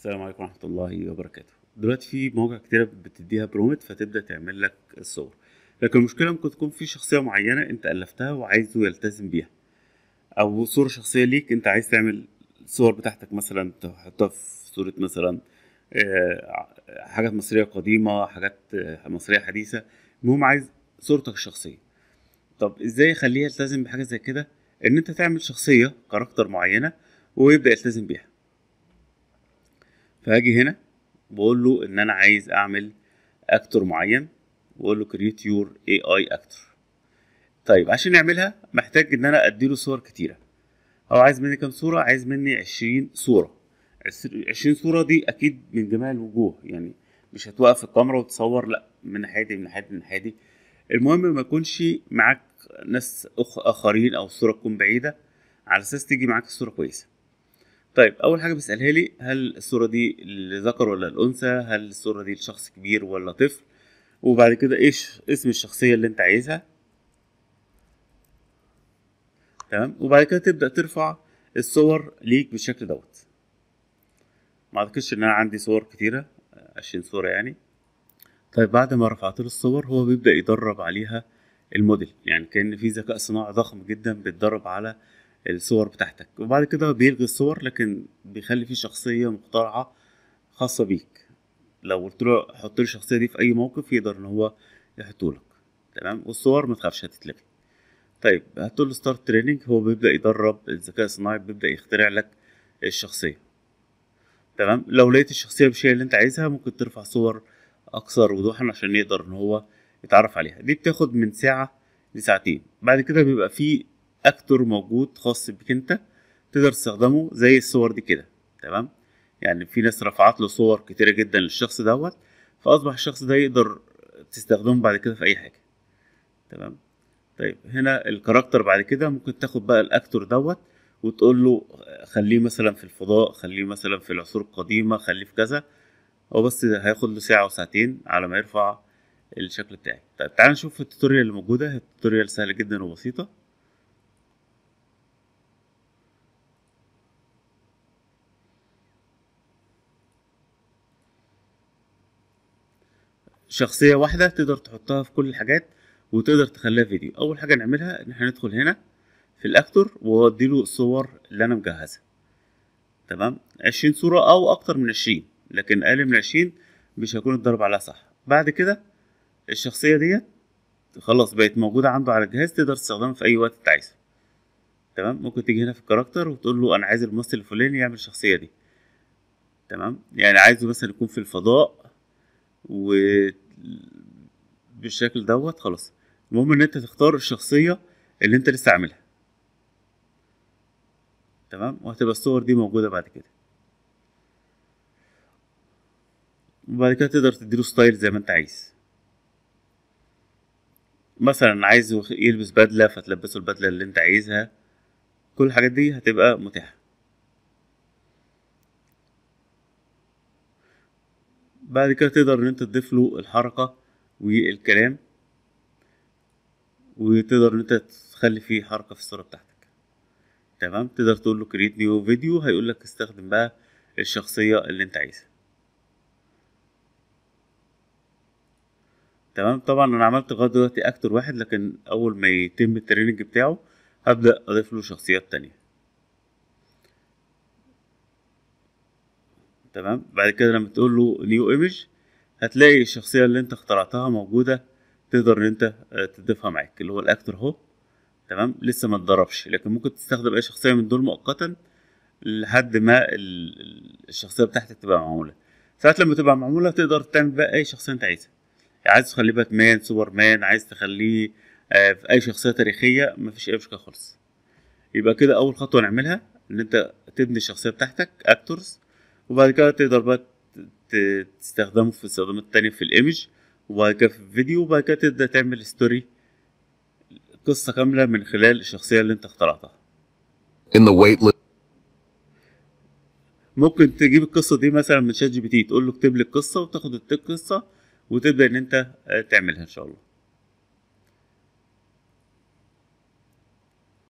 السلام عليكم ورحمه الله وبركاته دلوقتي في مواقع كتيره بتديها برومت فتبدا تعمل لك الصور لكن المشكله ممكن تكون في شخصيه معينه انت الفتها وعايزه يلتزم بيها او صوره شخصيه ليك انت عايز تعمل الصور بتاعتك مثلا تحطها في صوره مثلا آه، حاجات مصريه قديمه حاجات مصريه حديثه المهم عايز صورتك الشخصيه طب ازاي اخليه يلتزم بحاجه زي كده ان انت تعمل شخصيه كاركتر معينه ويبدا يلتزم بيها فهاجي هنا بقول له ان انا عايز اعمل اكتور معين بقول له كريت يور اي اي اكتور طيب عشان نعملها محتاج ان انا اديله صور كتيره هو عايز مني كام صوره عايز مني عشرين صوره عشرين صوره دي اكيد من جميع الوجوه يعني مش هتوقف الكاميرا وتصور لا من ناحيه دي من ناحيه دي من ناحيه دي المهم ما يكونش معاك ناس اخرين او الصوره تكون بعيده على اساس تيجي معاك الصوره كويسه طيب اول حاجه بيسالها لي هل الصوره دي لذكر ولا الانثى هل الصوره دي لشخص كبير ولا طفل وبعد كده ايش اسم الشخصيه اللي انت عايزها تمام وبعد كده تبدا ترفع الصور ليك بالشكل دوت ما اعتقدش ان انا عندي صور كتيره 20 صوره يعني طيب بعد ما رفعت له الصور هو بيبدا يدرب عليها الموديل يعني كان في ذكاء صناعي ضخم جدا بيتدرب على الصور بتاعتك وبعد كده بيلغي الصور لكن بيخلي فيه شخصية مخترعة خاصة بيك لو قلت له حط لي الشخصية دي في أي موقف يقدر إن هو يحطهولك تمام والصور ما تخافش هتتلغي طيب هتقول له ستارت تريننج هو بيبدأ يدرب الذكاء الصناعي بيبدأ يخترع لك الشخصية تمام لو لقيت الشخصية بالشيء اللي أنت عايزها ممكن ترفع صور أكثر وضوحا عشان يقدر إن هو يتعرف عليها دي بتاخد من ساعة لساعتين بعد كده بيبقى فيه اكتور موجود خاص بك انت تقدر تستخدمه زي الصور دي كده تمام يعني في ناس رفعت له صور كتيره جدا للشخص دوت فاصبح الشخص ده يقدر تستخدمه بعد كده في اي حاجه تمام طيب هنا الكاركتر بعد كده ممكن تاخد بقى الاكتور دوت وتقول له خليه مثلا في الفضاء خليه مثلا في العصور القديمه خليه في كذا هو بس هياخد له ساعه وساعتين على ما يرفع الشكل بتاعي طيب تعال نشوف التوتوريال اللي موجوده التوتوريال سهله جدا وبسيطه شخصيه واحده تقدر تحطها في كل الحاجات وتقدر تخليها فيديو اول حاجه نعملها ان احنا ندخل هنا في الاكتور واديله الصور اللي انا مجهزها تمام عشرين صوره او اكتر من عشرين لكن اقل من عشرين مش هيكون الضرب عليها صح بعد كده الشخصيه ديت خلاص بقت موجوده عنده على الجهاز تقدر تستخدمها في اي وقت انت عايزه تمام ممكن تيجي هنا في الكاركتر وتقول له انا عايز الممثل الفلاني يعمل الشخصيه دي تمام يعني عايزه مثلا يكون في الفضاء وبالشكل دوت خلاص المهم ان انت تختار الشخصيه اللي انت لسه عاملها تمام وهتبقى الصور دي موجوده بعد كده وبعد كده تقدر تديله ستايل زي ما انت عايز مثلا عايز يلبس بدله فتلبسه البدله اللي انت عايزها كل الحاجات دي هتبقى متاحه بعد كده تقدر ان انت تضيف له الحركة والكلام وتقدر ان انت تخلي فيه حركة في الصورة بتاعتك تمام تقدر تقول له create new video هيقول لك استخدم بقى الشخصية اللي انت عايزها تمام طبعا انا عملت لغايه دلوقتي اكتر واحد لكن اول ما يتم التريننج بتاعه هبدا اضيف له شخصيات تانية تمام بعد كده لما تقول له نيو ايمج هتلاقي الشخصيه اللي انت اخترعتها موجوده تقدر ان انت آه، تضيفها معاك اللي هو الاكتور اهو تمام لسه ما اتدربش لكن ممكن تستخدم اي شخصيه من دول مؤقتا لحد ما الشخصيه بتاعتك تبقى معموله ساعات لما تبقى معموله تقدر تعمل بقى اي شخصيه انت عايزها يعني عايز تخليه باتمان سوبر مان عايز تخليه آه، في اي شخصيه تاريخيه مفيش اي مشكله خالص يبقى كده اول خطوه نعملها ان انت تبني الشخصيه بتاعتك اكتورز وبعد كده تقدر بقى تستخدمه في استخدامات تانية في الايمج وبعد كده في الفيديو وبعد كده تبدأ تعمل ستوري قصة كاملة من خلال الشخصية اللي انت اخترعتها In the wait ممكن تجيب القصة دي مثلا من شات جي بي تي تقول له اكتب لي القصة وتاخد القصة وتبدأ ان انت آه، تعملها ان شاء الله